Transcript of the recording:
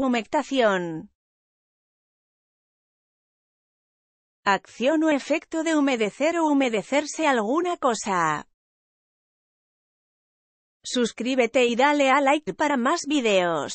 Humectación. Acción o efecto de humedecer o humedecerse alguna cosa. Suscríbete y dale a like para más videos.